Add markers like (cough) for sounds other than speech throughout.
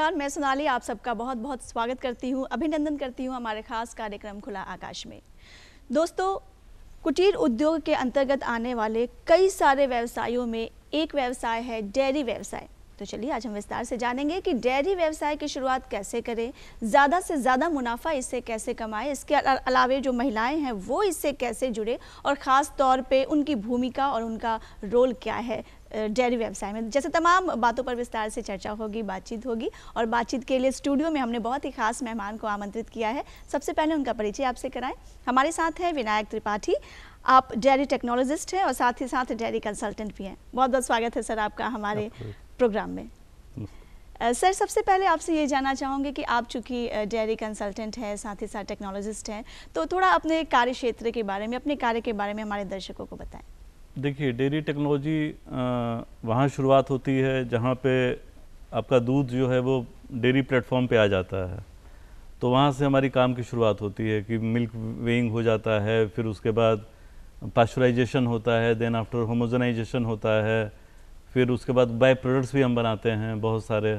नमस्कार मैं सोनाली आप सबका बहुत बहुत स्वागत करती हूँ अभिनंदन करती हूँ हमारे खास कार्यक्रम खुला आकाश में दोस्तों कुटीर उद्योग के अंतर्गत आने वाले कई सारे व्यवसायों में एक व्यवसाय है डेयरी व्यवसाय तो चलिए आज हम विस्तार से जानेंगे कि डेयरी व्यवसाय की शुरुआत कैसे करें ज़्यादा से ज़्यादा मुनाफा इससे कैसे कमाएं इसके अलावे जो महिलाएं हैं वो इससे कैसे जुड़े और ख़ास तौर पे उनकी भूमिका और उनका रोल क्या है डेयरी व्यवसाय में जैसे तमाम बातों पर विस्तार से चर्चा होगी बातचीत होगी और बातचीत के लिए स्टूडियो में हमने बहुत ही खास मेहमान को आमंत्रित किया है सबसे पहले उनका परिचय आपसे कराएं हमारे साथ हैं विनायक त्रिपाठी आप डेयरी टेक्नोलॉजिस्ट हैं और साथ ही साथ डेयरी कंसल्टेंट भी हैं बहुत बहुत स्वागत है सर आपका हमारे प्रोग्राम में सर सबसे पहले आपसे ये जानना चाहूँगी कि आप चूँकि डेयरी कंसल्टेंट हैं साथ ही साथ टेक्नोलॉजिस्ट हैं तो थोड़ा अपने कार्य क्षेत्र के बारे में अपने कार्य के बारे में हमारे दर्शकों को बताएं देखिए डेयरी टेक्नोलॉजी वहाँ शुरुआत होती है जहाँ पे आपका दूध जो है वो डेयरी प्लेटफॉर्म पे आ जाता है तो वहाँ से हमारी काम की शुरुआत होती है कि मिल्क वेइंग हो जाता है फिर उसके बाद पाश्चराइजेशन होता है देन आफ्टर होमोजनाइजेशन होता है फिर उसके बाद बाय प्रोडक्ट्स भी हम बनाते हैं बहुत सारे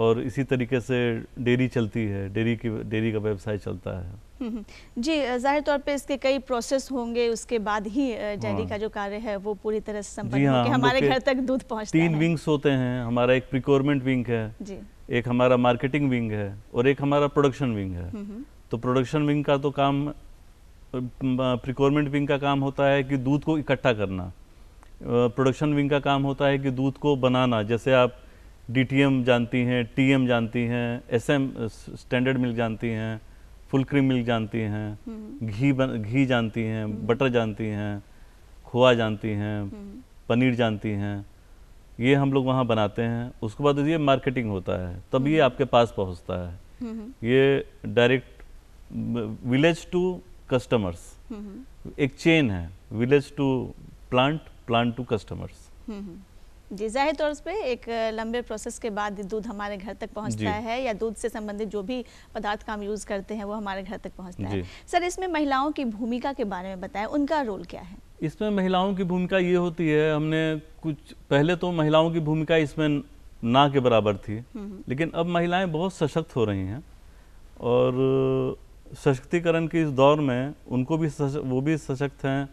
और इसी तरीके से डेयरी चलती है डेयरी की डेयरी का व्यवसाय चलता है हम्म, हम्म। जी जाहिर तौर पे इसके कई प्रोसेस होंगे उसके बाद ही डेयरी हाँ। का जो कार्य है वो पूरी तरह से संपन्न हाँ, हमारे घर तक दूध पहुंचता तीन है। विंग्स होते हैं हमारा एक प्रिक्योरमेंट विंग है जी। एक हमारा मार्केटिंग विंग है और एक हमारा प्रोडक्शन विंग है हम्म, तो प्रोडक्शन विंग का तो काम प्रिक्योरमेंट विंग का काम होता है कि दूध को इकट्ठा करना प्रोडक्शन विंग का काम होता है कि दूध को बनाना जैसे आप डीटीएम जानती हैं टीएम जानती हैं एसएम स्टैंडर्ड मिल्क जानती हैं फुल क्रीम मिल्क जानती हैं हम्म। घी घी जानती हैं बटर हम्म। जानती हैं खोआ जानती हैं हम्म। पनीर जानती हैं ये हम लोग वहाँ बनाते हैं उसके बाद ये मार्केटिंग होता है तब ये आपके पास पहुँचता है ये डायरेक्ट विलेज टू कस्टमर्स एक चेन है village to plant plant to customers जी जाहिर तौर पर एक लंबे प्रोसेस के बाद दूध हमारे घर तक पहुंचता है या दूध से संबंधित जो भी पदार्थ का हम यूज़ करते हैं वो हमारे घर तक पहुंचता है सर इसमें महिलाओं की भूमिका के बारे में बताएं उनका रोल क्या है इसमें महिलाओं की भूमिका ये होती है हमने कुछ पहले तो महिलाओं की भूमिका इसमें ना के बराबर थी हम्म, हम्म। लेकिन अब महिलाएं बहुत सशक्त हो रही हैं और सशक्तिकरण के इस दौर में उनको भी वो भी सशक्त हैं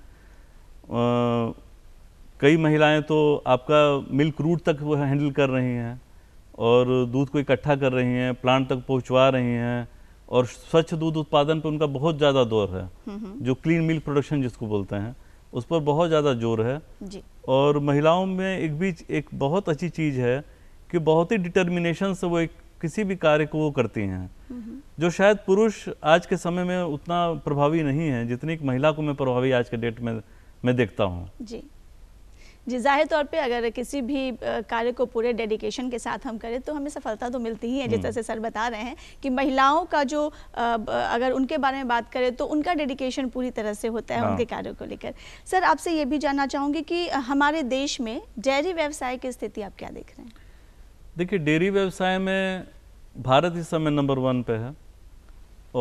कई महिलाएं तो आपका मिल्क रूट तक वो हैंडल कर रही हैं और दूध को इकट्ठा कर रही हैं प्लांट तक पहुंचवा रही हैं और स्वच्छ दूध उत्पादन पर उनका बहुत ज़्यादा दौर है हम्म, हम्म। जो क्लीन मिल्क प्रोडक्शन जिसको बोलते हैं उस पर बहुत ज़्यादा जोर है जी। और महिलाओं में एक बीच एक बहुत अच्छी चीज़ है कि बहुत ही डिटर्मिनेशन से वो एक किसी भी कार्य को वो करती हैं हम्म, जो शायद पुरुष आज के समय में उतना प्रभावी नहीं है जितनी एक महिला को मैं प्रभावी आज के डेट में मैं देखता हूँ जी जाहिर तौर पे अगर किसी भी कार्य को पूरे डेडिकेशन के साथ हम करें तो हमें सफलता तो मिलती ही है जिस तरह से हम्म। सर बता रहे हैं कि महिलाओं का जो अगर उनके बारे में बात करें तो उनका डेडिकेशन पूरी तरह से होता है हाँ। उनके कार्यों को लेकर सर आपसे ये भी जानना चाहूँगी कि हमारे देश में डेयरी व्यवसाय की स्थिति आप क्या देख रहे हैं देखिए डेयरी व्यवसाय में भारत इस समय नंबर वन पे है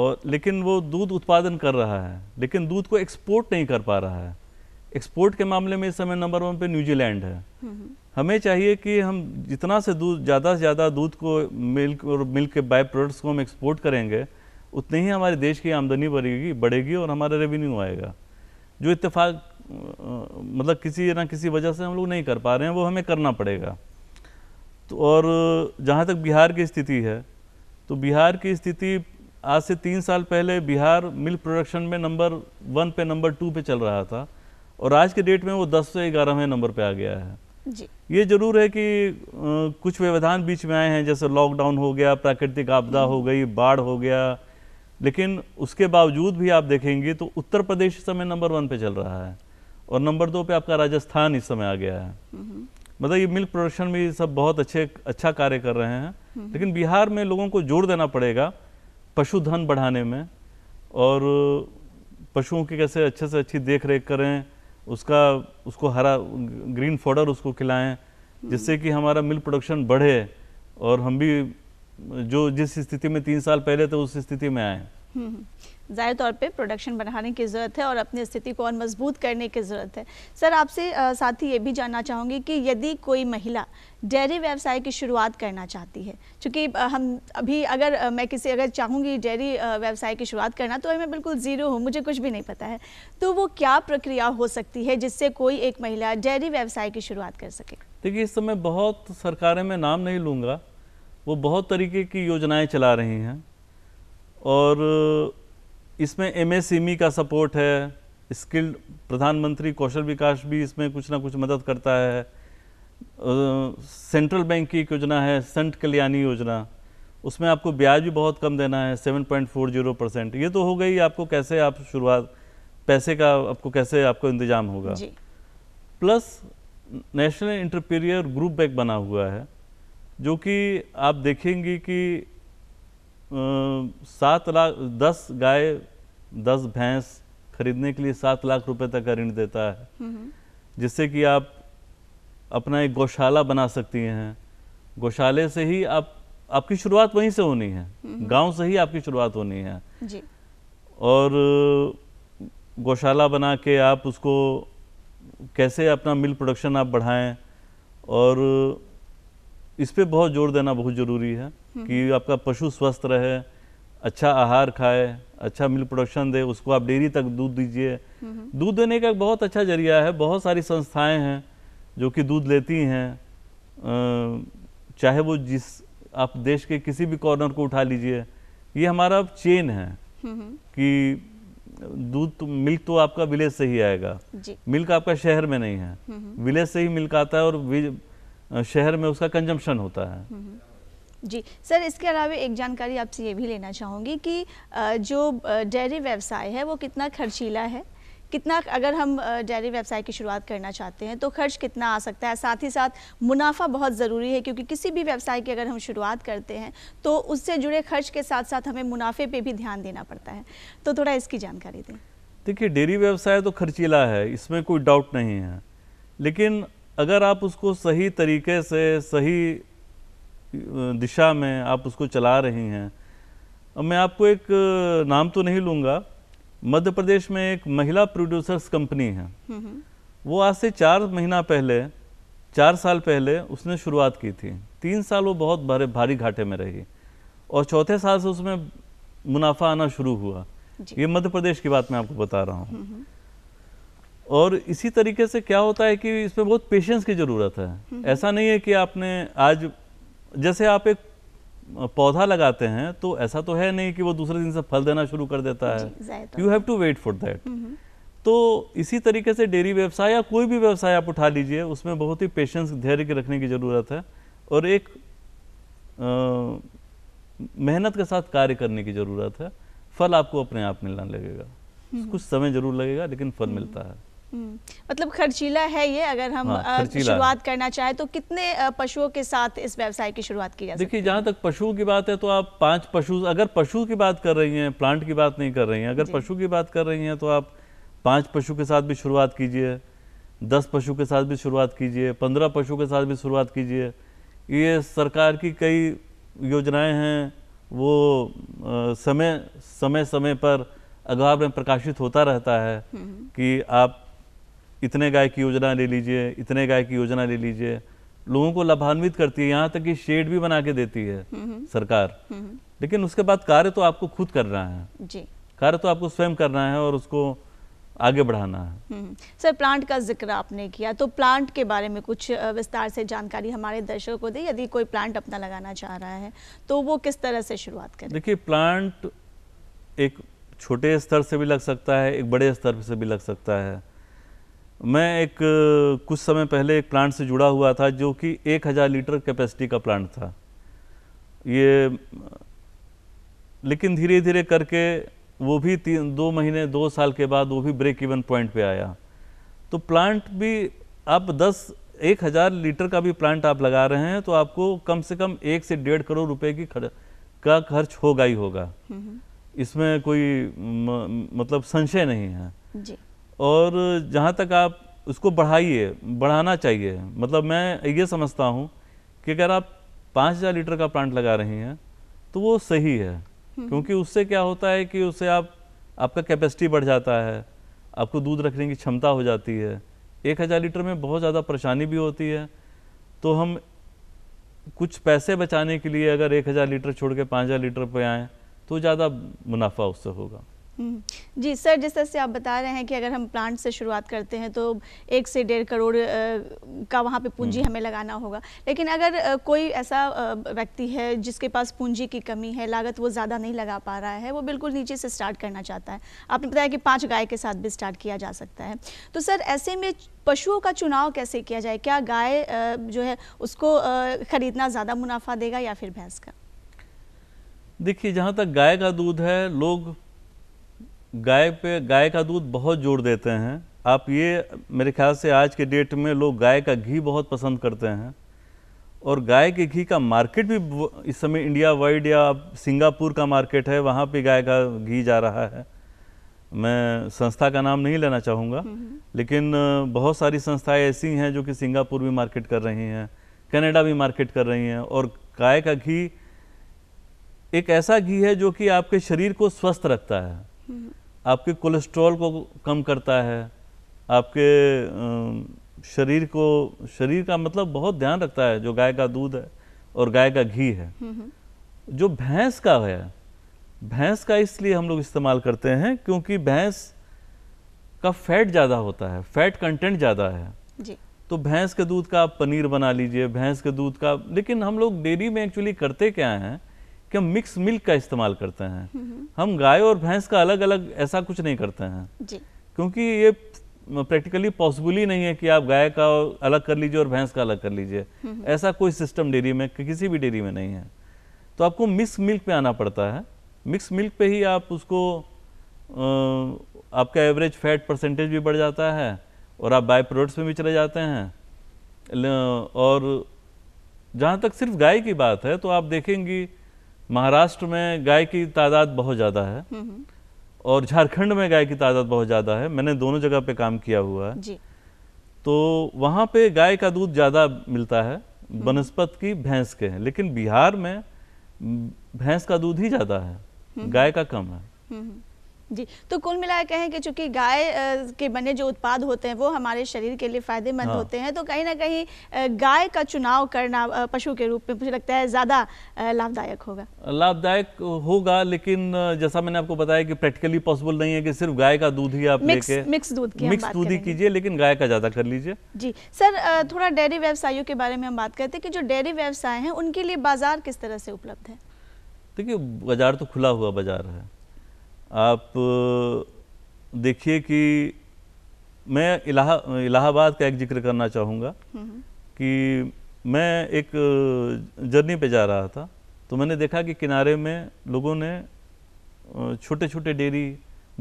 और लेकिन वो दूध उत्पादन कर रहा है लेकिन दूध को एक्सपोर्ट नहीं कर पा रहा है एक्सपोर्ट के मामले में इस समय नंबर वन पे न्यूजीलैंड है हम्म, हम्म। हमें चाहिए कि हम जितना से दूध ज़्यादा से ज़्यादा दूध को मिल्क और मिल्क के बाय प्रोडक्ट्स को हम एक्सपोर्ट करेंगे उतनी ही हमारे देश की आमदनी बढ़ेगी बढ़ेगी और हमारा रेवेन्यू आएगा जो इतफाक मतलब किसी ना किसी वजह से हम लोग नहीं कर पा रहे हैं वो हमें करना पड़ेगा तो और जहाँ तक बिहार की स्थिति है तो बिहार की स्थिति आज से तीन साल पहले बिहार मिल्क प्रोडक्शन में नंबर वन पे नंबर टू पे चल रहा था और आज के डेट में वो दस सौ ग्यारहवें नंबर पे आ गया है जी ये जरूर है कि कुछ व्यवधान बीच में आए हैं जैसे लॉकडाउन हो गया प्राकृतिक आपदा हो गई बाढ़ हो गया लेकिन उसके बावजूद भी आप देखेंगे तो उत्तर प्रदेश इस समय नंबर वन पे चल रहा है और नंबर दो पे आपका राजस्थान इस समय आ गया है हम्म। मतलब ये मिल्क प्रोडक्शन भी सब बहुत अच्छे अच्छा कार्य कर रहे हैं हम्म। लेकिन बिहार में लोगों को जोर देना पड़ेगा पशुधन बढ़ाने में और पशुओं की कैसे अच्छे से अच्छी देख रेख करें उसका उसको हरा ग्रीन फोडर उसको खिलाएं जिससे कि हमारा मिल्क प्रोडक्शन बढ़े और हम भी जो जिस स्थिति में तीन साल पहले थे उस स्थिति में आए हम्म, हम्म। ज़ाहिर तौर पे प्रोडक्शन बढ़ाने की ज़रूरत है और अपनी स्थिति को और मजबूत करने की ज़रूरत है सर आपसे साथ ही ये भी जानना चाहूँगी कि यदि कोई महिला डेयरी व्यवसाय की शुरुआत करना चाहती है क्योंकि हम अभी अगर मैं किसी अगर चाहूँगी डेयरी व्यवसाय की शुरुआत करना तो मैं बिल्कुल ज़ीरो हूँ मुझे कुछ भी नहीं पता है तो वो क्या प्रक्रिया हो सकती है जिससे कोई एक महिला डेयरी व्यवसाय की शुरुआत कर सके देखिए इस समय बहुत सरकारें मैं नाम नहीं लूँगा वो बहुत तरीके की योजनाएँ चला रही हैं और इसमें एम e का सपोर्ट है स्किल्ड प्रधानमंत्री कौशल विकास भी इसमें कुछ ना कुछ मदद करता है सेंट्रल बैंक की एक योजना है संत कल्याणी योजना उसमें आपको ब्याज भी बहुत कम देना है 7.40 परसेंट ये तो हो गई आपको कैसे आप शुरुआत पैसे का आपको कैसे आपको इंतजाम होगा प्लस नेशनल इंटरपीरियर ग्रुप बैंक बना हुआ है जो कि आप देखेंगे कि सात लाख दस गाय दस भैंस खरीदने के लिए सात लाख रुपए तक का ऋण देता है हम्म, हम्म। जिससे कि आप अपना एक गौशाला बना सकती हैं गौशाले से ही आप आपकी शुरुआत वहीं से होनी है हम्म, गांव से ही आपकी शुरुआत होनी है जी। और गौशाला बना के आप उसको कैसे अपना मिल प्रोडक्शन आप बढ़ाएं और इस पर बहुत जोर देना बहुत ज़रूरी है हम्म। कि आपका पशु स्वस्थ रहे अच्छा आहार खाए अच्छा मिल्क प्रोडक्शन दे उसको आप डेयरी तक दूध दीजिए हम्म। दूध देने का एक बहुत अच्छा जरिया है बहुत सारी संस्थाएं हैं जो कि दूध लेती हैं चाहे वो जिस आप देश के किसी भी कॉर्नर को उठा लीजिए ये हमारा चेन है हम्म, कि दूध तो मिल्क तो आपका विलेज से ही आएगा मिल्क आपका शहर में नहीं है विलेज से ही मिल्क आता है और शहर में उसका कंजम्पशन होता है हम्म, हम्म। जी सर इसके अलावा एक जानकारी आपसे ये भी लेना चाहूँगी कि जो डेयरी व्यवसाय है वो कितना खर्चीला है कितना अगर हम डेयरी व्यवसाय की शुरुआत करना चाहते हैं तो खर्च कितना आ सकता है साथ ही साथ मुनाफा बहुत ज़रूरी है क्योंकि किसी भी व्यवसाय की अगर हम शुरुआत करते हैं तो उससे जुड़े खर्च के साथ साथ हमें मुनाफे पे भी ध्यान देना पड़ता है तो थोड़ा इसकी जानकारी दें देखिए डेयरी व्यवसाय तो खर्चीला है इसमें कोई डाउट नहीं है लेकिन अगर आप उसको सही तरीके से सही दिशा में आप उसको चला रही हैं मैं आपको एक नाम तो नहीं लूँगा मध्य प्रदेश में एक महिला प्रोड्यूसर्स कंपनी है हम्म, हम्म। वो आज से चार महीना पहले चार साल पहले उसने शुरुआत की थी तीन साल वो बहुत भारे भारी घाटे में रही और चौथे साल से उसमें मुनाफा आना शुरू हुआ ये मध्य प्रदेश की बात मैं आपको बता रहा हूँ हम्म, और इसी तरीके से क्या होता है कि इसमें बहुत पेशेंस की ज़रूरत है ऐसा नहीं है कि आपने आज जैसे आप एक पौधा लगाते हैं तो ऐसा तो है नहीं कि वो दूसरे दिन से फल देना शुरू कर देता है you have to wait for that तो इसी तरीके से डेयरी व्यवसाय या कोई भी व्यवसाय आप उठा लीजिए उसमें बहुत ही पेशेंस धैर्य के रखने की ज़रूरत है और एक आ, मेहनत के साथ कार्य करने की ज़रूरत है फल आपको अपने आप मिलना लगेगा हम्म। कुछ समय ज़रूर लगेगा लेकिन फल हम्म। मिलता है हम्म, मतलब खर्चीला है ये अगर हम हाँ, शुरुआत करना चाहे तो कितने पशुओं के साथ इस व्यवसाय की शुरुआत की जाए देखिए जहाँ तक पशुओं की बात है तो आप पांच पशु अगर पशु की बात कर रही हैं प्लांट की बात नहीं कर रही हैं अगर पशु की बात कर रही हैं तो आप पांच पशु के साथ भी शुरुआत कीजिए दस पशु के साथ भी शुरुआत कीजिए पंद्रह पशु के साथ भी शुरुआत कीजिए ये सरकार की कई योजनाएँ हैं वो समय समय समय पर अखबार में प्रकाशित होता रहता है हम्म। कि आप इतने गाय की योजना ले लीजिए इतने गाय की योजना ले लीजिए लोगों को लाभान्वित करती है यहाँ तक कि शेड भी बना के देती है हम्म, हम्म। सरकार हम्म, लेकिन उसके बाद कार्य तो आपको खुद करना है कार्य तो आपको स्वयं करना है और उसको आगे बढ़ाना है सर प्लांट का जिक्र आपने किया तो प्लांट के बारे में कुछ विस्तार से जानकारी हमारे दर्शकों को दे यदि कोई प्लांट अपना लगाना चाह रहा है तो वो किस तरह से शुरुआत करें देखिए प्लांट एक छोटे स्तर से भी लग सकता है एक बड़े स्तर से भी लग सकता है मैं एक कुछ समय पहले एक प्लांट से जुड़ा हुआ था जो कि 1000 लीटर कैपेसिटी का प्लांट था ये लेकिन धीरे धीरे करके वो भी तीन दो महीने दो साल के बाद वो भी ब्रेक इवन पॉइंट पे आया तो प्लांट भी आप 10 एक हज़ार लीटर का भी प्लांट आप लगा रहे हैं तो आपको कम से कम एक से डेढ़ करोड़ रुपए की खर्च का खर्च होगा ही होगा इसमें कोई म, मतलब संशय नहीं है जी। और जहाँ तक आप उसको बढ़ाइए बढ़ाना चाहिए मतलब मैं ये समझता हूँ कि अगर आप पाँच हज़ार लीटर का प्लांट लगा रही हैं तो वो सही है हम्म। क्योंकि उससे क्या होता है कि उससे आप आपका कैपेसिटी बढ़ जाता है आपको दूध रखने की क्षमता हो जाती है एक हज़ार लीटर में बहुत ज़्यादा परेशानी भी होती है तो हम कुछ पैसे बचाने के लिए अगर एक हज़ार लीटर छोड़ के पाँच हज़ार लीटर पर आएँ तो ज़्यादा मुनाफा उससे होगा हम्म। जी सर जिस तरह से आप बता रहे हैं कि अगर हम प्लांट से शुरुआत करते हैं तो एक से डेढ़ करोड़ का वहाँ पे पूंजी हम्म। हमें लगाना होगा लेकिन अगर कोई ऐसा व्यक्ति है जिसके पास पूंजी की कमी है लागत वो ज़्यादा नहीं लगा पा रहा है वो बिल्कुल नीचे से स्टार्ट करना चाहता है आपने बताया कि पाँच गाय के साथ भी स्टार्ट किया जा सकता है तो सर ऐसे में पशुओं का चुनाव कैसे किया जाए क्या गाय जो है उसको ख़रीदना ज़्यादा मुनाफा देगा या फिर भैंस का देखिए जहाँ तक गाय का दूध है लोग गाय पे गाय का दूध बहुत जोर देते हैं आप ये मेरे ख्याल से आज के डेट में लोग गाय का घी बहुत पसंद करते हैं और गाय के घी का मार्केट भी इस समय इंडिया वाइड या सिंगापुर का मार्केट है वहाँ पे गाय का घी जा रहा है मैं संस्था का नाम नहीं लेना चाहूँगा हम्म, हम्म। लेकिन बहुत सारी संस्थाएं ऐसी हैं जो कि सिंगापुर भी मार्केट कर रही हैं कनाडा भी मार्केट कर रही हैं और गाय का घी एक ऐसा घी है जो कि आपके शरीर को स्वस्थ रखता है हम्म। आपके कोलेस्ट्रॉल को कम करता है आपके शरीर को शरीर का मतलब बहुत ध्यान रखता है जो गाय का दूध है और गाय का घी है हम्म, हम्म। जो भैंस का है भैंस का इसलिए हम लोग इस्तेमाल करते हैं क्योंकि भैंस का फैट ज़्यादा होता है फैट कंटेंट ज़्यादा है जी। तो भैंस के दूध का आप पनीर बना लीजिए भैंस के दूध का लेकिन हम लोग डेयरी में एक्चुअली करते क्या हैं कि हम मिक्स मिल्क का इस्तेमाल करते हैं हम गाय और भैंस का अलग अलग ऐसा कुछ नहीं करते हैं जी। क्योंकि ये प्रैक्टिकली पॉसिबल ही नहीं है कि आप गाय का अलग कर लीजिए और भैंस का अलग कर लीजिए ऐसा कोई सिस्टम डेयरी में किसी भी डेयरी में नहीं है तो आपको मिक्स मिल्क पे आना पड़ता है मिक्स मिल्क पे ही आप उसको आपका एवरेज फैट परसेंटेज भी बढ़ जाता है और आप बाय प्रोडक्ट्स में भी चले जाते हैं और जहाँ तक सिर्फ गाय की बात है तो आप देखेंगी महाराष्ट्र में गाय की तादाद बहुत ज़्यादा है हम्म, हम्म। और झारखंड में गाय की तादाद बहुत ज़्यादा है मैंने दोनों जगह पे काम किया हुआ है जी। तो वहाँ पे गाय का दूध ज़्यादा मिलता है हम्म। वनस्पत की भैंस के हैं लेकिन बिहार में भैंस का दूध ही ज़्यादा है गाय का कम है जी तो कुल मिलाकर कहें कि चूंकि गाय के बने जो उत्पाद होते हैं वो हमारे शरीर के लिए फ़ायदेमंद हाँ। होते हैं तो कहीं ना कहीं गाय का चुनाव करना पशु के रूप में मुझे लगता है ज़्यादा लाभदायक होगा लाभदायक होगा लेकिन जैसा मैंने आपको बताया कि प्रैक्टिकली पॉसिबल नहीं है कि सिर्फ गाय का दूध ही आप मिक्स, मिक्स दूध की मिक्स दूध ही कीजिए लेकिन गाय का ज़्यादा कर लीजिए जी सर थोड़ा डेयरी व्यवसायों के बारे में हम बात करते हैं कि जो डेयरी व्यवसाय है उनके लिए बाज़ार किस तरह से उपलब्ध है देखिए बाज़ार तो खुला हुआ बाज़ार है आप देखिए कि मैं इलाहा इलाहाबाद का एक जिक्र करना चाहूँगा हम्म, हम्म। कि मैं एक जर्नी पे जा रहा था तो मैंने देखा कि किनारे में लोगों ने छोटे छोटे डेयरी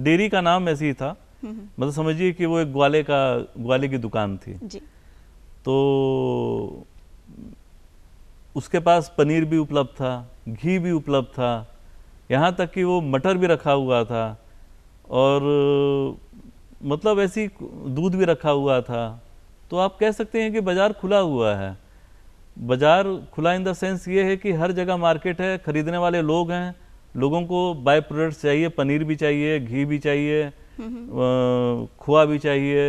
डेरी का नाम ऐसे ही था हम्म, मतलब समझिए कि वो एक ग्वाले का ग्वाले की दुकान थी जी। तो उसके पास पनीर भी उपलब्ध था घी भी उपलब्ध था यहाँ तक कि वो मटर भी रखा हुआ था और मतलब ऐसी दूध भी रखा हुआ था तो आप कह सकते हैं कि बाज़ार खुला हुआ है बाज़ार खुला इन द सेंस ये है कि हर जगह मार्केट है ख़रीदने वाले लोग हैं लोगों को बाय प्रोडक्ट्स चाहिए पनीर भी चाहिए घी भी चाहिए खोआ भी चाहिए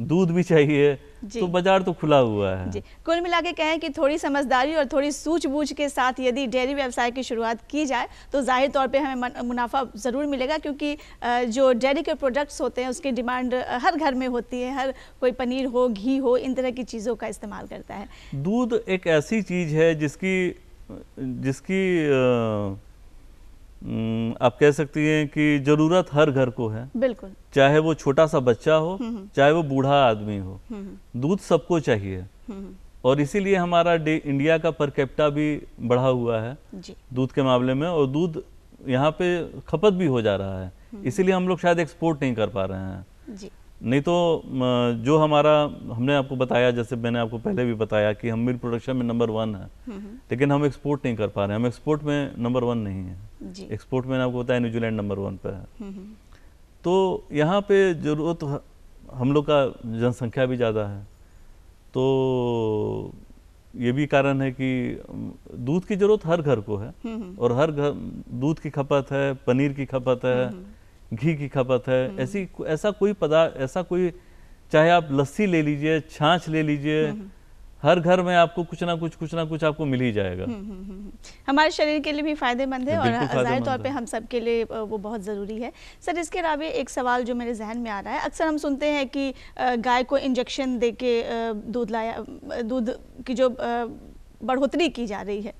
दूध भी चाहिए तो बाजार तो खुला हुआ है जी कुल मिला के कहें कि थोड़ी समझदारी और थोड़ी सूझबूझ के साथ यदि डेयरी व्यवसाय की शुरुआत की जाए तो जाहिर तौर पे हमें मुनाफा ज़रूर मिलेगा क्योंकि जो डेयरी के प्रोडक्ट्स होते हैं उसकी डिमांड हर घर में होती है हर कोई पनीर हो घी हो इन तरह की चीज़ों का इस्तेमाल करता है दूध एक ऐसी चीज़ है जिसकी जिसकी हम्म, आप कह सकती हैं कि ज़रूरत हर घर को है बिल्कुल चाहे वो छोटा सा बच्चा हो हम्म, हम्म। चाहे वो बूढ़ा आदमी हो दूध सबको चाहिए और इसीलिए हमारा इंडिया का पर कैप्टा भी बढ़ा हुआ है दूध के मामले में और दूध यहाँ पे खपत भी हो जा रहा है इसीलिए हम लोग शायद एक्सपोर्ट नहीं कर पा रहे हैं नहीं तो जो हमारा हमने आपको बताया जैसे मैंने आपको पहले भी बताया कि हम मिल प्रोडक्शन में नंबर वन है लेकिन हम एक्सपोर्ट नहीं कर पा रहे हैं हम एक्सपोर्ट में नंबर वन नहीं है एक्सपोर्ट में आपको बताया न्यूजीलैंड नंबर वन पर है हम्म, हम्म। तो यहाँ पे ज़रूरत हम लोग का जनसंख्या भी ज़्यादा है तो ये भी कारण है कि दूध की ज़रूरत हर घर को है हम्म, और हर घर दूध की खपत है पनीर की खपत है घी की खपत है हम्म। ऐसी ऐसा कोई पदार्थ ऐसा कोई चाहे आप लस्सी ले लीजिए छाछ ले लीजिए हम्म, हम्म। हर घर में आपको कुछ ना कुछ कुछ ना कुछ आपको मिल ही जाएगा हमारे शरीर के लिए भी फायदेमंद है और जाहिर तौर पे हम सब के लिए वो बहुत ज़रूरी है सर इसके अलावा एक सवाल जो मेरे जहन में आ रहा है अक्सर हम सुनते हैं कि गाय को इंजेक्शन दे के दूध लाया दूध की जो बढ़ोतरी की जा रही है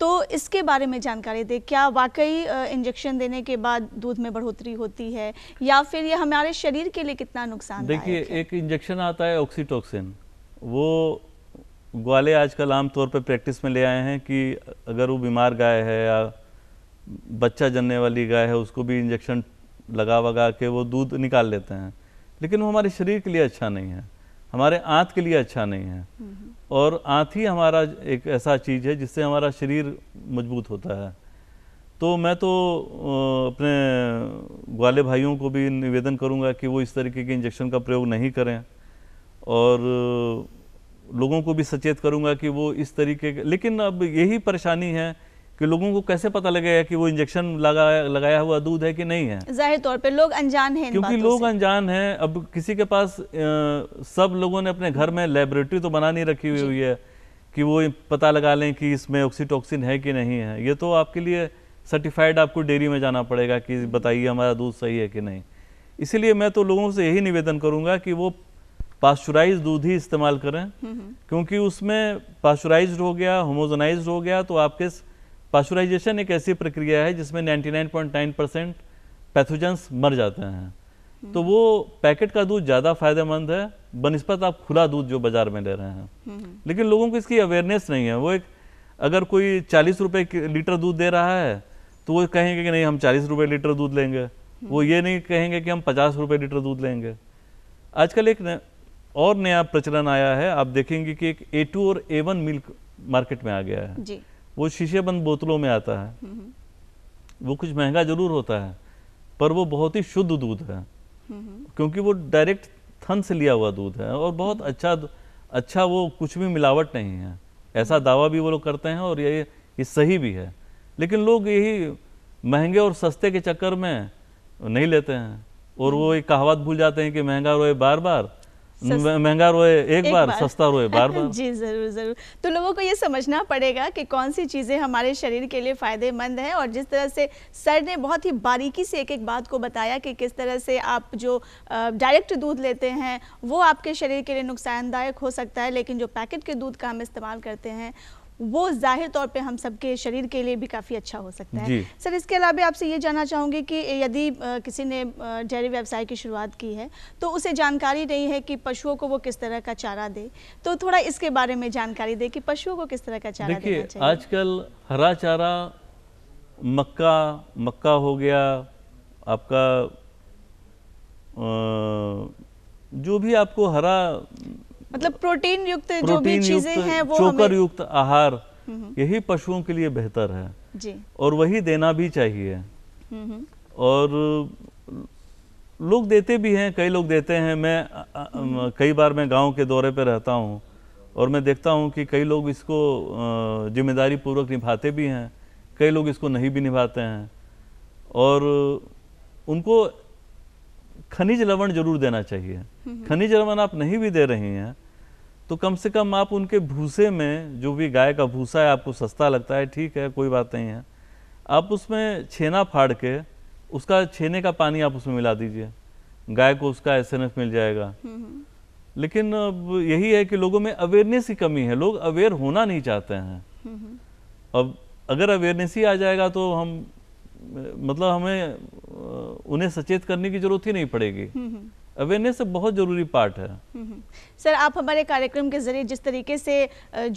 तो इसके बारे में जानकारी दें क्या वाकई इंजेक्शन देने के बाद दूध में बढ़ोतरी होती है या फिर ये हमारे शरीर के लिए कितना नुकसान देखिए एक इंजेक्शन आता है ऑक्सीटोक्सिन वो ग्वाले आजकल आमतौर पर प्रैक्टिस में ले आए हैं कि अगर वो बीमार गाय है या बच्चा जनने वाली गाय है उसको भी इंजेक्शन लगा वगा के वो दूध निकाल लेते हैं लेकिन वो हमारे शरीर के लिए अच्छा नहीं है हमारे आँत के लिए अच्छा नहीं है हम्म, हम्म। और आँख ही हमारा एक ऐसा चीज़ है जिससे हमारा शरीर मजबूत होता है तो मैं तो अपने ग्वाले भाइयों को भी निवेदन करूंगा कि वो इस तरीके के इंजेक्शन का प्रयोग नहीं करें और लोगों को भी सचेत करूंगा कि वो इस तरीके के लेकिन अब यही परेशानी है कि लोगों को कैसे पता लगेगा कि वो इंजेक्शन लगा लगाया हुआ दूध है कि नहीं है जाहिर तौर पे लोग अनजान हैं क्योंकि लोग अनजान हैं अब किसी के पास आ, सब लोगों ने अपने घर में लेबोरेटरी तो बना नहीं रखी हुई है कि वो पता लगा लें कि इसमें ऑक्सीटॉक्सिन है कि नहीं है ये तो आपके लिए सर्टिफाइड आपको डेयरी में जाना पड़ेगा कि बताइए हमारा दूध सही है कि नहीं इसीलिए मैं तो लोगों से यही निवेदन करूंगा कि वो पास्चुराइज दूध ही इस्तेमाल करें हम्म, हम्म। क्योंकि उसमें पास्चुराइज हो गया होमोजनाइज हो गया तो आपके पाश्चुराइजेशन एक ऐसी प्रक्रिया है जिसमें 99.9 परसेंट पैथोजेंस मर जाते हैं तो वो पैकेट का दूध ज़्यादा फायदेमंद है बनस्पत आप खुला दूध जो बाज़ार में ले रहे हैं हम्म, हम्म। लेकिन लोगों को इसकी अवेयरनेस नहीं है वो एक अगर कोई चालीस रुपये लीटर दूध दे रहा है तो वो कहेंगे कि नहीं हम चालीस रुपये लीटर दूध लेंगे वो हम्म। ये नहीं कहेंगे कि हम पचास रुपये लीटर दूध लेंगे आजकल एक और नया प्रचलन आया है आप देखेंगे कि एक ए टू और ए वन मिल्क मार्केट में आ गया है जी। वो शीशे बंद बोतलों में आता है हम्म, हम्म। वो कुछ महंगा जरूर होता है पर वो बहुत ही शुद्ध दूध है हम्म, क्योंकि वो डायरेक्ट थन से लिया हुआ दूध है और बहुत अच्छा अच्छा वो कुछ भी मिलावट नहीं है ऐसा दावा भी वो लोग करते हैं और ये ये सही भी है लेकिन लोग यही महंगे और सस्ते के चक्कर में नहीं लेते हैं और वो एक कहावत भूल जाते हैं कि महंगा रोए बार बार महंगा रोए एक, एक बार, बार सस्ता रोए बार बार (laughs) जी जरूर जरूर तो लोगों को ये समझना पड़ेगा कि कौन सी चीज़ें हमारे शरीर के लिए फ़ायदेमंद है और जिस तरह से सर ने बहुत ही बारीकी से एक एक बात को बताया कि किस तरह से आप जो डायरेक्ट दूध लेते हैं वो आपके शरीर के लिए नुकसानदायक हो सकता है लेकिन जो पैकेट के दूध का हम इस्तेमाल करते हैं वो जाहिर तौर पे हम सबके शरीर के लिए भी काफ़ी अच्छा हो सकता है सर इसके अलावा आपसे ये जानना चाहूँगी कि यदि किसी ने डेयरी व्यवसाय की शुरुआत की है तो उसे जानकारी नहीं है कि पशुओं को वो किस तरह का चारा दे तो थोड़ा इसके बारे में जानकारी दे कि पशुओं को किस तरह का चारा देखिए आजकल हरा चारा मक्का मक्का हो गया आपका जो भी आपको हरा मतलब प्रोटीन युक्त जो भी चीजें हैं वो चोकर युक्त आहार हम्म हम्म। यही पशुओं के लिए बेहतर है जी और वही देना भी चाहिए हम्म और लोग देते भी हैं कई लोग देते हैं मैं कई बार मैं गांव के दौरे पर रहता हूं और मैं देखता हूं कि कई लोग इसको जिम्मेदारी पूर्वक निभाते भी हैं कई लोग इसको नहीं भी निभाते हैं और उनको खनिज लवण जरूर देना चाहिए खनिज लवण आप नहीं भी दे रही हैं तो कम से कम आप उनके भूसे में जो भी गाय का भूसा है आपको सस्ता लगता है ठीक है कोई बात नहीं है आप उसमें छेना फाड़ के उसका छेने का पानी आप उसमें मिला दीजिए गाय को उसका एस मिल जाएगा हम्म, हम्म। लेकिन अब यही है कि लोगों में अवेयरनेस की कमी है लोग अवेयर होना नहीं चाहते हैं हम्म, अब अगर अवेयरनेस ही आ जाएगा तो हम मतलब हमें उन्हें सचेत करने की जरूरत ही नहीं पड़ेगी अवेयरनेस बहुत जरूरी पार्ट है सर आप हमारे कार्यक्रम के ज़रिए जिस तरीके से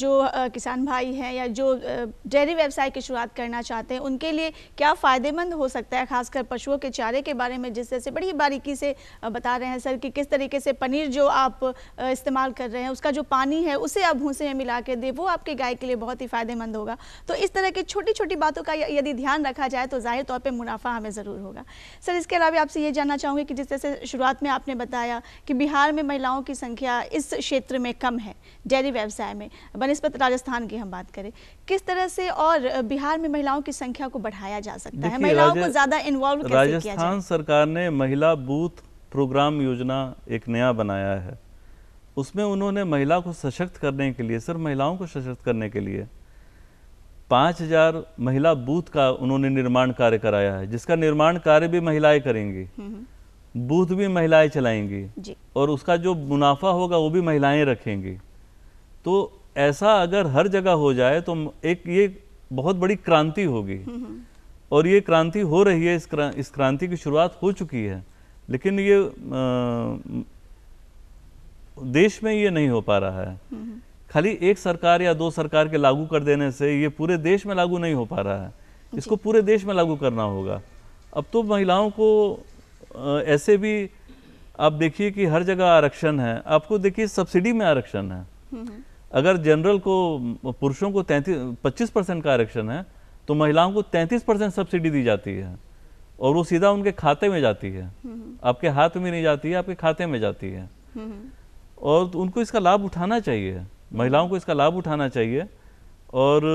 जो किसान भाई हैं या जो डेयरी व्यवसाय की शुरुआत करना चाहते हैं उनके लिए क्या फ़ायदेमंद हो सकता है खासकर पशुओं के चारे के बारे में जिस तरह से बड़ी बारीकी से बता रहे हैं सर कि किस तरीके से पनीर जो आप इस्तेमाल कर रहे हैं उसका जो पानी है उसे आप भूसे में मिला के दें वो आपके गाय के लिए बहुत ही फ़ायदेमंद होगा तो इस तरह की छोटी छोटी बातों का यदि ध्यान रखा जाए तो ज़ाहिर तौर पर मुनाफा हमें ज़रूर होगा सर इसके अलावा आपसे ये जानना चाहूँगी कि जिस तरह से शुरुआत में आपने बताया कि बिहार में महिलाओं की संख्या इस क्षेत्र में कम है डेयरी व्यवसाय में बनस्पत राजस्थान की हम बात करें किस तरह से और बिहार में महिलाओं की संख्या को बढ़ाया जा सकता है महिलाओं को ज़्यादा इन्वॉल्व कैसे राजस्थान सरकार ने महिला बूथ प्रोग्राम योजना एक नया बनाया है उसमें उन्होंने महिला को सशक्त करने के लिए सिर्फ महिलाओं को सशक्त करने के लिए पाँच हजार महिला बूथ का उन्होंने निर्माण कार्य कराया है जिसका निर्माण कार्य भी महिलाएं करेंगी हम्म। बूथ भी महिलाएं चलाएंगी जी। और उसका जो मुनाफा होगा वो भी महिलाएं रखेंगी तो ऐसा अगर हर जगह हो जाए तो एक ये बहुत बड़ी क्रांति होगी हम्म, हम्म। और ये क्रांति हो रही है इस क्रा, इस क्रांति की शुरुआत हो चुकी है लेकिन ये आ, देश में ये नहीं हो पा रहा है हम्म, खाली एक सरकार या दो सरकार के लागू कर देने से ये पूरे देश में लागू नहीं हो पा रहा है इसको पूरे देश में लागू करना होगा अब तो महिलाओं को ऐसे भी आप देखिए कि हर जगह आरक्षण है आपको देखिए सब्सिडी में आरक्षण है हम्म, हम्म। अगर जनरल को पुरुषों को तैंतीस पच्चीस परसेंट का आरक्षण है तो महिलाओं को तैंतीस परसेंट सब्सिडी दी जाती है और वो सीधा उनके खाते में जाती है हम्म, आपके हाथ में नहीं जाती है आपके खाते में जाती है और तो उनको इसका लाभ उठाना चाहिए महिलाओं को इसका लाभ उठाना चाहिए और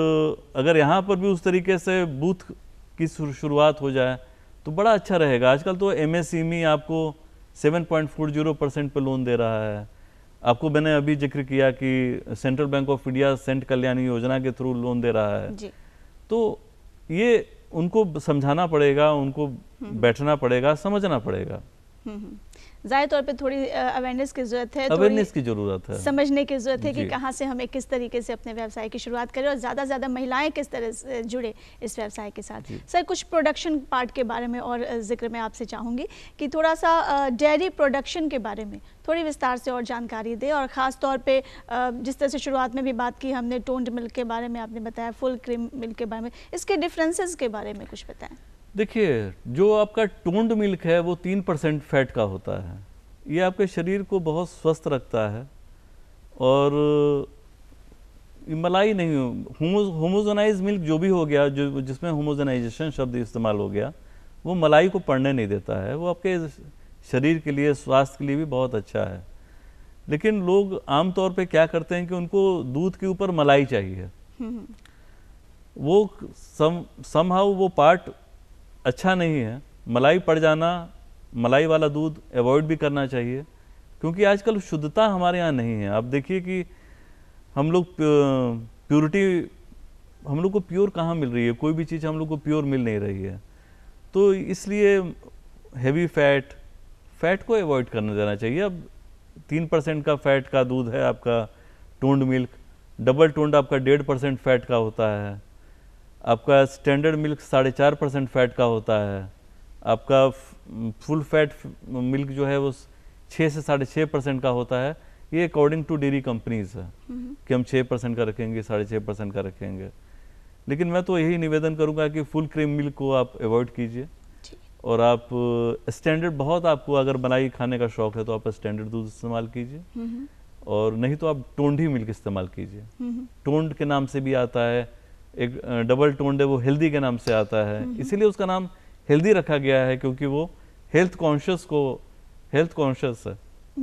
अगर यहाँ पर भी उस तरीके से बूथ की शुरुआत हो जाए तो बड़ा अच्छा रहेगा आजकल तो एम एस e में आपको 7.40 परसेंट पर लोन दे रहा है आपको मैंने अभी जिक्र किया कि सेंट्रल बैंक ऑफ इंडिया सेंट कल्याण योजना के थ्रू लोन दे रहा है जी। तो ये उनको समझाना पड़ेगा उनको हम्म। बैठना पड़ेगा समझना पड़ेगा हम्म, हम्म। जाहिर तौर पे थोड़ी अवेयरनेस की जरूरत है अवेयरनेस की जरूरत है समझने की जरूरत है कि कहाँ से हमें किस तरीके से अपने व्यवसाय की शुरुआत करें और ज़्यादा ज़्यादा महिलाएं किस तरह से जुड़े इस व्यवसाय के साथ सर कुछ प्रोडक्शन पार्ट के बारे में और जिक्र मैं आपसे चाहूंगी कि थोड़ा सा डेयरी प्रोडक्शन के बारे में थोड़ी विस्तार से और जानकारी दे और ख़ास तौर पर जिस तरह से शुरुआत में भी बात की हमने टोंड मिल्क के बारे में आपने बताया फुल क्रीम मिल्क के बारे में इसके डिफ्रेंसेज के बारे में कुछ बताएं देखिए जो आपका टोन्ड मिल्क है वो तीन परसेंट फैट का होता है ये आपके शरीर को बहुत स्वस्थ रखता है और मलाई नहीं होमोजोनाइज मिल्क जो भी हो गया जो जिसमें होमोजोनाइजेशन शब्द इस्तेमाल हो गया वो मलाई को पड़ने नहीं देता है वो आपके शरीर के लिए स्वास्थ्य के लिए भी बहुत अच्छा है लेकिन लोग आमतौर पे क्या करते हैं कि उनको दूध के ऊपर मलाई चाहिए हम्म। वो सम समहाउ वो पार्ट अच्छा नहीं है मलाई पड़ जाना मलाई वाला दूध अवॉइड भी करना चाहिए क्योंकि आजकल शुद्धता हमारे यहाँ नहीं है आप देखिए कि हम लोग प्योरिटी हम लोग को प्योर कहाँ मिल रही है कोई भी चीज़ हम लोग को प्योर मिल नहीं रही है तो इसलिए हैवी फैट फैट को अवॉइड करना देना चाहिए अब तीन परसेंट का फैट का दूध है आपका टोंड मिल्क डबल टोंड आपका डेढ़ परसेंट फैट का होता है आपका स्टैंडर्ड मिल्क साढ़े चार परसेंट फैट का होता है आपका फुल फैट मिल्क जो है वो छः से साढ़े छः परसेंट का होता है ये अकॉर्डिंग टू डेयरी कंपनीज है हम्म। कि हम छः परसेंट का रखेंगे साढ़े छः परसेंट का रखेंगे लेकिन मैं तो यही निवेदन करूंगा कि फुल क्रीम मिल्क को आप अवॉइड कीजिए और आप स्टैंडर्ड बहुत आपको अगर बनाई खाने का शौक है तो आप स्टैंडर्ड दूध इस्तेमाल कीजिए हम्म। और नहीं तो आप टोंडी मिल्क इस्तेमाल कीजिए हम्म। टोंड के नाम से भी आता है एक डबल टोन्ड है वो हेल्दी के नाम से आता है हम्म। इसीलिए उसका नाम हेल्दी रखा गया है क्योंकि वो हेल्थ कॉन्शियस को हेल्थ कॉन्शियस है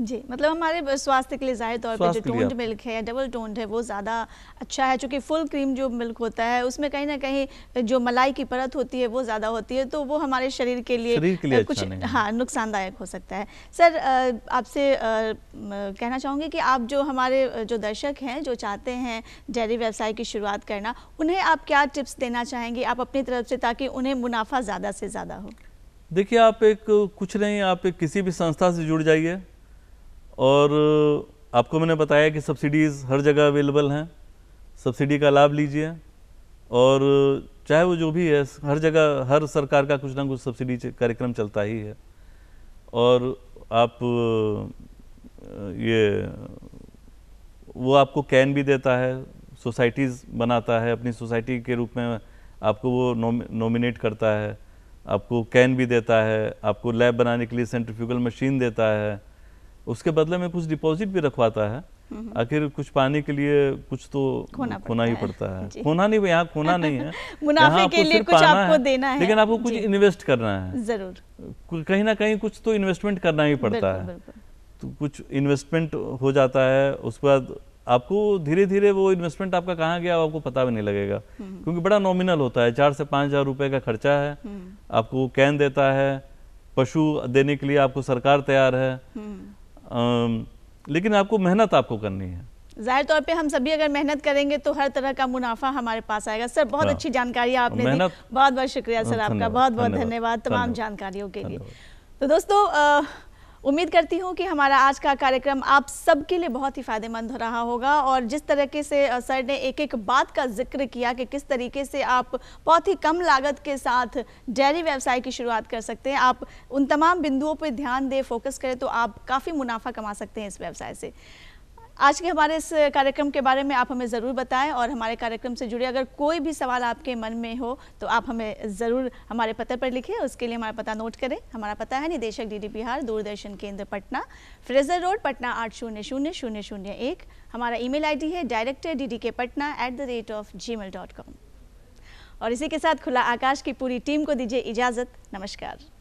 जी मतलब हमारे स्वास्थ्य के लिए जाहिर तौर पर जो टोन्ड मिल्क है या डबल टोन्ड है वो ज़्यादा अच्छा है चूँकि फुल क्रीम जो मिल्क होता है उसमें कहीं ना कहीं जो मलाई की परत होती है वो ज़्यादा होती है तो वो हमारे शरीर के लिए, शरीर के लिए अच्छा कुछ अच्छा हाँ नुकसानदायक हो सकता है सर आपसे कहना चाहूँगी कि आप जो हमारे जो दर्शक हैं जो चाहते हैं डेयरी व्यवसाय की शुरुआत करना उन्हें आप क्या टिप्स देना चाहेंगे आप अपनी तरफ से ताकि उन्हें मुनाफा ज़्यादा से ज़्यादा हो देखिए आप एक कुछ नहीं आप एक किसी भी संस्था से जुड़ जाइए और आपको मैंने बताया कि सब्सिडीज़ हर जगह अवेलेबल हैं सब्सिडी का लाभ लीजिए और चाहे वो जो भी है हर जगह हर सरकार का कुछ ना कुछ सब्सिडी कार्यक्रम चलता ही है और आप ये वो आपको कैन भी देता है सोसाइटीज़ बनाता है अपनी सोसाइटी के रूप में आपको वो नोम, नोमिनेट करता है आपको कैन भी देता है आपको लैब बनाने के लिए सेंट्रिफ्यूगल मशीन देता है उसके बदले में कुछ डिपॉजिट भी रखवाता है आखिर कुछ पाने के लिए कुछ तो खोना, खोना ही पड़ता है खोना नहीं यहाँ खोना नहीं है (laughs) मुनाफे के लिए कुछ आपको देना है लेकिन आपको कुछ इन्वेस्ट करना है जरूर कहीं ना कहीं कुछ तो इन्वेस्टमेंट करना ही पड़ता है तो कुछ इन्वेस्टमेंट हो जाता है उसके बाद आपको धीरे धीरे वो इन्वेस्टमेंट आपका कहाँ गया आपको पता भी नहीं लगेगा हम्म। क्योंकि बड़ा नॉमिनल होता है चार से पाँच हज़ार रुपये का खर्चा है हम्म। आपको कैन देता है पशु देने के लिए आपको सरकार तैयार है हम्म। लेकिन आपको मेहनत आपको करनी है जाहिर तौर पे हम सभी अगर मेहनत करेंगे तो हर तरह का मुनाफा हमारे पास आएगा सर बहुत हाँ। अच्छी जानकारी आपने दी बहुत बहुत शुक्रिया सर आपका बहुत बहुत धन्यवाद तमाम जानकारियों के लिए तो दोस्तों उम्मीद करती हूँ कि हमारा आज का कार्यक्रम आप सबके लिए बहुत ही फ़ायदेमंद रहा होगा और जिस तरीके से सर ने एक एक बात का जिक्र किया कि किस तरीके से आप बहुत ही कम लागत के साथ डेयरी व्यवसाय की शुरुआत कर सकते हैं आप उन तमाम बिंदुओं पर ध्यान दें फोकस करें तो आप काफ़ी मुनाफा कमा सकते हैं इस व्यवसाय से आज के हमारे इस कार्यक्रम के बारे में आप हमें ज़रूर बताएं और हमारे कार्यक्रम से जुड़े अगर कोई भी सवाल आपके मन में हो तो आप हमें ज़रूर हमारे पते पर लिखें उसके लिए हमारा पता नोट करें हमारा पता है निदेशक डीडी बिहार दूरदर्शन केंद्र पटना फ्रेजर रोड पटना आठ शून्य शून्य शून्य शून्य एक हमारा ईमेल आईडी है director D D K Patna at the rate of Gmail dot com और इसी के साथ खुला आकाश की पूरी टीम को दीजिए इजाज़त नमस्कार